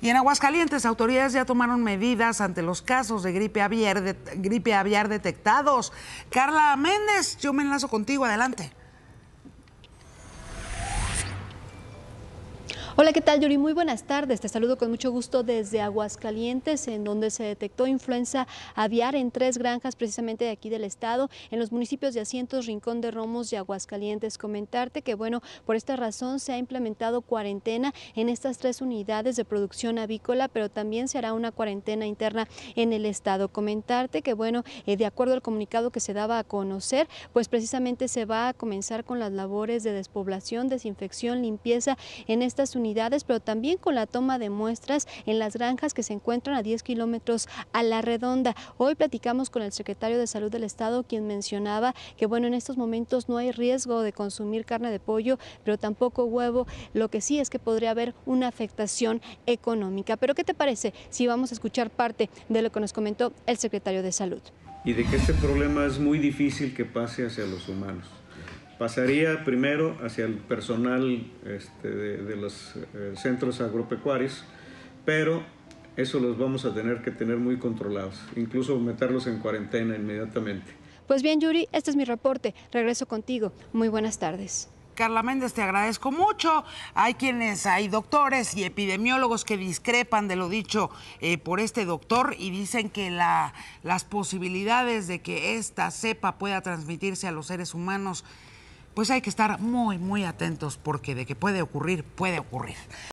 Y en Aguascalientes, autoridades ya tomaron medidas ante los casos de gripe aviar, detectados. Carla Méndez, yo me enlazo contigo, adelante. Hola, ¿qué tal, Yuri? Muy buenas tardes. Te saludo con mucho gusto desde Aguascalientes, en donde se detectó influenza aviar en tres granjas precisamente de aquí del estado, en los municipios de Asientos, Rincón de Romos y Aguascalientes. Comentarte que, bueno, por esta razón se ha implementado cuarentena en estas tres unidades de producción avícola, pero también se hará una cuarentena interna en el estado. Comentarte que, bueno, eh, de acuerdo al comunicado que se daba a conocer, pues precisamente se va a comenzar con las labores de despoblación, desinfección, limpieza en estas unidades pero también con la toma de muestras en las granjas que se encuentran a 10 kilómetros a la redonda. Hoy platicamos con el secretario de Salud del Estado, quien mencionaba que bueno, en estos momentos no hay riesgo de consumir carne de pollo, pero tampoco huevo. Lo que sí es que podría haber una afectación económica. Pero ¿qué te parece si vamos a escuchar parte de lo que nos comentó el secretario de Salud? Y de que este problema es muy difícil que pase hacia los humanos. Pasaría primero hacia el personal este, de, los eh, centros agropecuarios, pero eso los vamos a tener que tener muy controlados, incluso meterlos en cuarentena inmediatamente. Pues bien, Yuri, este es mi reporte. Regreso contigo. Muy buenas tardes. Carla Méndez, te agradezco mucho. Hay quienes, hay doctores y epidemiólogos que discrepan de lo dicho eh, por este doctor y dicen que las posibilidades de que esta cepa pueda transmitirse a los seres humanos pues hay que estar muy, muy atentos porque de que puede ocurrir, puede ocurrir.